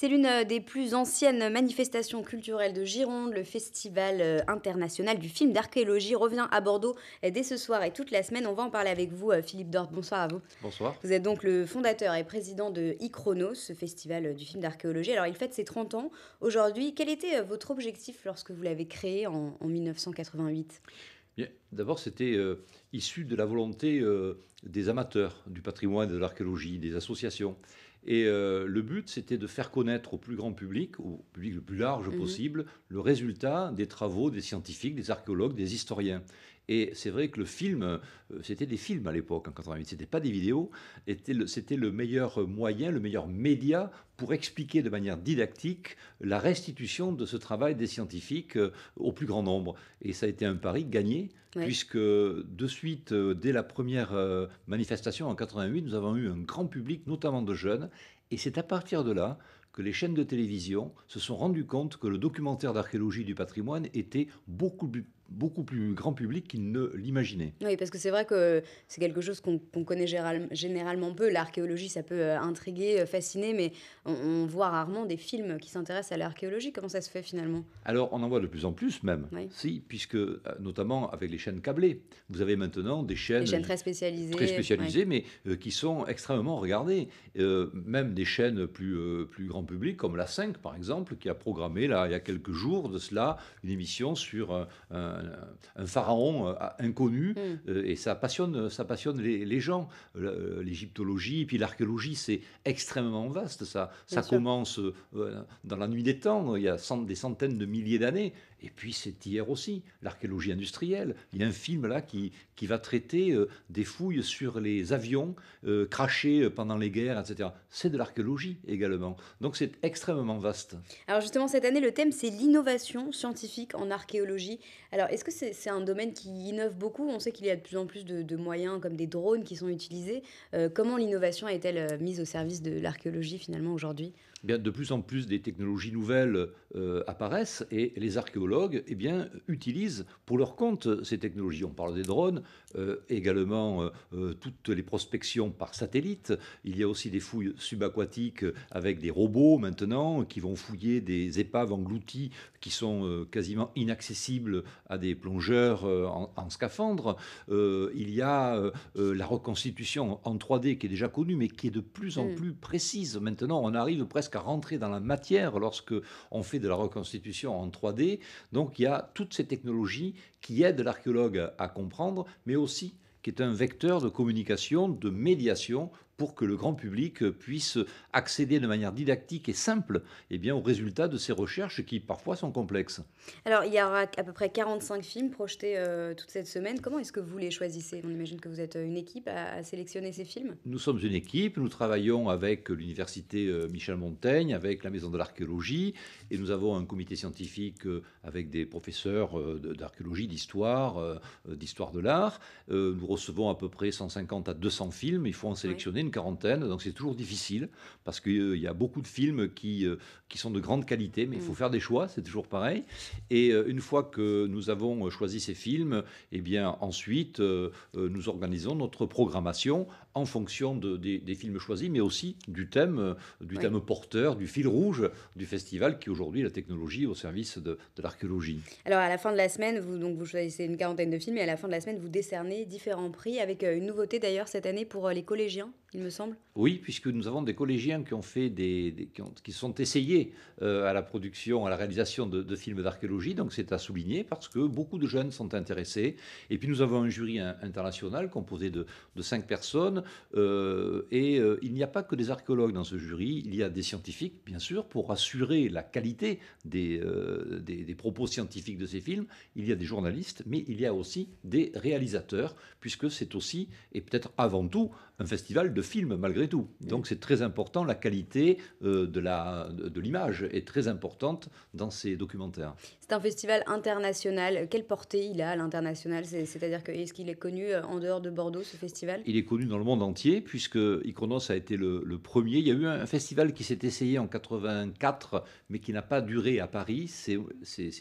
C'est l'une euh, des plus anciennes manifestations culturelles de Gironde. Le Festival euh, international du film d'archéologie revient à Bordeaux euh, dès ce soir et toute la semaine. On va en parler avec vous, Philippe Dort. Bonsoir à vous. Bonsoir. Vous êtes donc le fondateur et président de Ichronos, ce festival du film d'archéologie. Alors, il fête ses 30 ans aujourd'hui. Quel était votre objectif lorsque vous l'avez créé en, 1988 D'abord, c'était issu de la volonté des amateurs du patrimoine de l'archéologie, des associations. Et euh, le but, c'était de faire connaître au plus grand public, au public le plus large mhm. possible, le résultat des travaux des scientifiques, des archéologues, des historiens. Et c'est vrai que le film, euh, c'était des films à l'époque, en hein, 88, c'était pas des vidéos, c'était le, meilleur moyen, le meilleur média pour expliquer de manière didactique la restitution de ce travail des scientifiques euh, au plus grand nombre. Et ça a été un pari gagné Puisque de suite, euh, dès la première euh, manifestation en 88, nous avons eu un grand public, notamment de jeunes. Et c'est à partir de là que les chaînes de télévision se sont rendues compte que le documentaire d'archéologie du patrimoine était beaucoup plus beaucoup plus grand public qu'il ne l'imaginait. Oui, parce que c'est vrai que c'est quelque chose qu'on connaît généralement peu. L'archéologie, ça peut euh, intriguer, euh, fasciner, mais on, voit rarement des films qui s'intéressent à l'archéologie. Comment ça se fait finalement Alors, on en voit de plus en plus même, oui. si, puisque euh, notamment avec les chaînes câblées, vous avez maintenant des chaînes, des chaînes très spécialisées, très spécialisées, mais qui sont extrêmement regardées. même des chaînes plus plus grand public, comme la 5 par exemple, qui a programmé là il y a quelques jours de cela une émission sur un, pharaon euh, inconnu, mm. euh, et ça passionne, ça passionne les, gens. Euh, l'égyptologie, puis l'archéologie, c'est extrêmement vaste. Ça, ça commence dans la nuit des temps, il y a des centaines de milliers d'années, et puis c'est hier aussi, l'archéologie industrielle. Il y a un film là qui, qui va traiter des fouilles sur les avions crachés pendant les guerres, etc. C'est de l'archéologie également. Donc c'est extrêmement vaste. Alors justement, cette année, le thème, c'est l'innovation scientifique en archéologie. Alors est-ce que c'est un domaine qui innove beaucoup On sait qu'il y a de plus en plus de, moyens comme des drones qui sont utilisés. Euh, comment l'innovation est-elle euh, mise au service de l'archéologie finalement aujourd'hui eh de plus en plus des technologies nouvelles euh, apparaissent et les archéologues eh bien, utilisent pour leur compte ces technologies. On parle des drones, euh, également euh, toutes les prospections par satellite. Il y a aussi des fouilles subaquatiques avec des robots maintenant qui vont fouiller des épaves englouties qui sont quasiment inaccessibles à des plongeurs en, en, scaphandre. il y a la reconstitution en 3D qui est déjà connue mais qui est de plus en hmm. plus précise. Maintenant, on arrive presque qu'à rentrer dans la matière lorsque on fait de la reconstitution en 3D. Donc il y a toutes ces technologies qui aident l'archéologue à comprendre, mais aussi qui est un vecteur de communication, de médiation pour que le grand public puisse accéder de manière didactique et simple eh bien, aux résultats de ces recherches qui parfois sont complexes. Alors, il y aura à peu près 45 films projetés euh, toute cette semaine. Comment est-ce que vous les choisissez On imagine que vous êtes euh, une équipe à, sélectionner ces films. Nous sommes une équipe, nous travaillons avec l'université euh, Michel Montaigne, avec la Maison de l'archéologie, et nous avons un comité scientifique avec des professeurs d'archéologie, d'histoire, d'histoire de l'art. Nous recevons à peu près 150 à 200 films, il faut en sélectionner quarantaine, donc c'est toujours difficile parce qu'il euh, y a beaucoup de films qui, euh, qui sont de grande qualité, mais il faut mm. faire des choix, c'est toujours pareil. Et euh, une fois que nous avons choisi ces films, eh bien ensuite nous organisons notre programmation en fonction des, films choisis, mais aussi du thème, euh, du thème porteur, du fil rouge du festival, qui aujourd'hui la technologie au service de, l'archéologie. Alors à la fin de la semaine, vous, donc, vous choisissez une quarantaine de films, et à la fin de la semaine, vous décernez différents prix, avec euh, une nouveauté d'ailleurs cette année pour euh, les collégiens, il me semble. Oui, puisque nous avons des collégiens qui ont fait des, qui, sont essayés à la production, à la réalisation de, films d'archéologie, donc c'est à souligner parce que beaucoup de jeunes sont intéressés. Et puis nous avons un jury international composé de, de cinq personnes euh, et euh, il n'y a pas que des archéologues dans ce jury, il y a des scientifiques, bien sûr, pour assurer la qualité euh, des, des, propos scientifiques de ces films. Il y a des journalistes, mais il y a aussi des réalisateurs, puisque c'est aussi, et peut-être avant tout, un festival de films malgré tout. Donc c'est très important, la qualité de, la, de l'image est très importante dans ces documentaires. C'est un festival international. Quelle portée il a à l'international c'est, à dire que, est-ce qu'il est connu en dehors de Bordeaux, ce festival Il est connu dans le monde entier, puisque Ikronos a été le, premier. Il y a eu un, festival qui s'est essayé en 84, mais qui n'a pas duré à Paris. C'est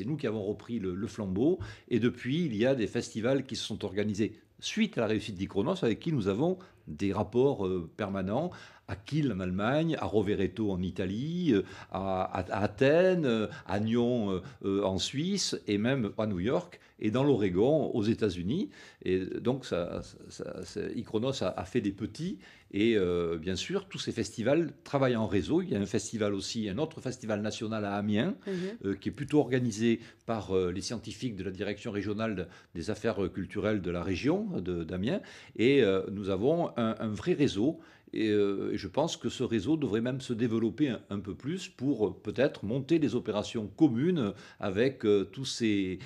nous qui avons repris le, flambeau. Et depuis, il y a des festivals qui se sont organisés suite à la réussite d'Ikronos, avec qui nous avons des rapports euh, permanents à Kiel en Allemagne, à Rovereto en Italie, euh, à, Athènes, euh, à Nyon en Suisse et même à New York et dans l'Oregon aux États-Unis. Et donc, ça, a, fait des petits. Et bien sûr, tous ces festivals travaillent en réseau. Il y a un festival aussi, un autre festival national à Amiens, mhm. qui est plutôt organisé par les scientifiques de la direction régionale des affaires culturelles de la région d'Amiens. Et nous avons un, vrai réseau. Euh, et, je pense que ce réseau devrait même se développer un, peu plus pour euh, peut-être monter des opérations communes avec euh, tous, ces,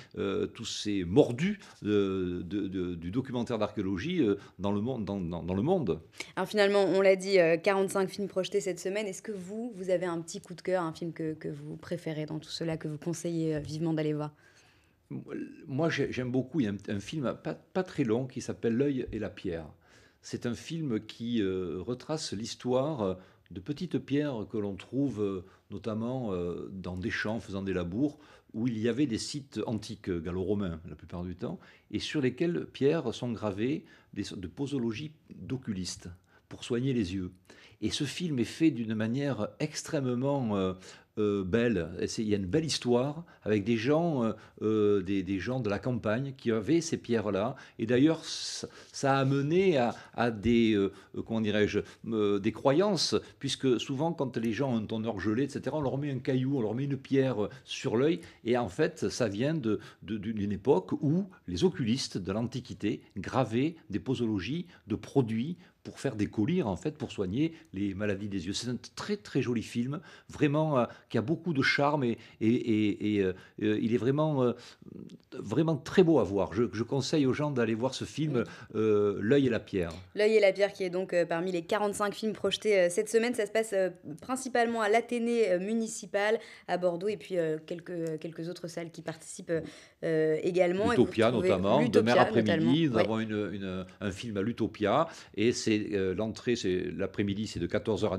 tous ces mordus du documentaire d'archéologie dans, le monde, dans, le monde. Alors finalement, on l'a dit, 45 films projetés cette semaine. Est-ce que vous, vous avez un petit coup de cœur, un film que, que vous préférez dans tout cela, que vous conseillez vivement d'aller voir moi, j'aime beaucoup. Il y a un, film pas, pas très long qui s'appelle L'œil et la pierre. C'est un film qui euh, retrace l'histoire euh, de petites pierres que l'on trouve euh, notamment dans des champs faisant des labours où il y avait des sites antiques gallo-romains la plupart du temps et sur lesquels pierres sont gravées des, de posologies d'oculistes pour soigner les yeux. Et ce film est fait d'une manière extrêmement euh, belle. Il y a une belle histoire avec des gens, euh, euh, des, gens de la campagne qui avaient ces pierres-là. Et d'ailleurs, ça a amené à, des, comment dirais-je, des croyances, puisque souvent, quand les gens ont un tonneur gelé, etc., on leur met un caillou, on leur met une pierre sur l'œil. Et en fait, ça vient d'une époque où les oculistes de l'Antiquité gravaient des posologies de produits pour faire des colliers, en fait, pour soigner les maladies des yeux. C'est un très, très joli film, vraiment, euh, qui a beaucoup de charme et, et, et, euh, euh, il est vraiment, vraiment très beau à voir. Je, conseille aux gens d'aller voir ce film, L'œil et la pierre. L'œil et la pierre, qui est donc parmi les 45 films projetés cette semaine. Ça se passe principalement à l'Athénée municipal à Bordeaux et puis quelques, quelques autres salles qui participent également. Utopia, notamment. de Demain après-midi, nous avons une, un film à l'Utopia et c'est euh, l'entrée, c'est l'après-midi, c'est de 14h à,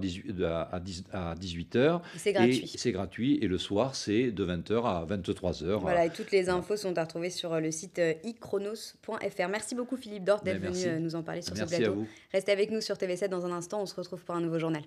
18, à, h C'est gratuit. C'est gratuit. Et le soir, c'est de 20h à 23h. Voilà, et toutes les infos sont à retrouver sur euh, le site euh, ichronos.fr. Merci beaucoup Philippe Dort, d'être venu nous en parler sur merci ce plateau. Restez avec nous sur TV7 dans un instant, on se retrouve pour un nouveau journal.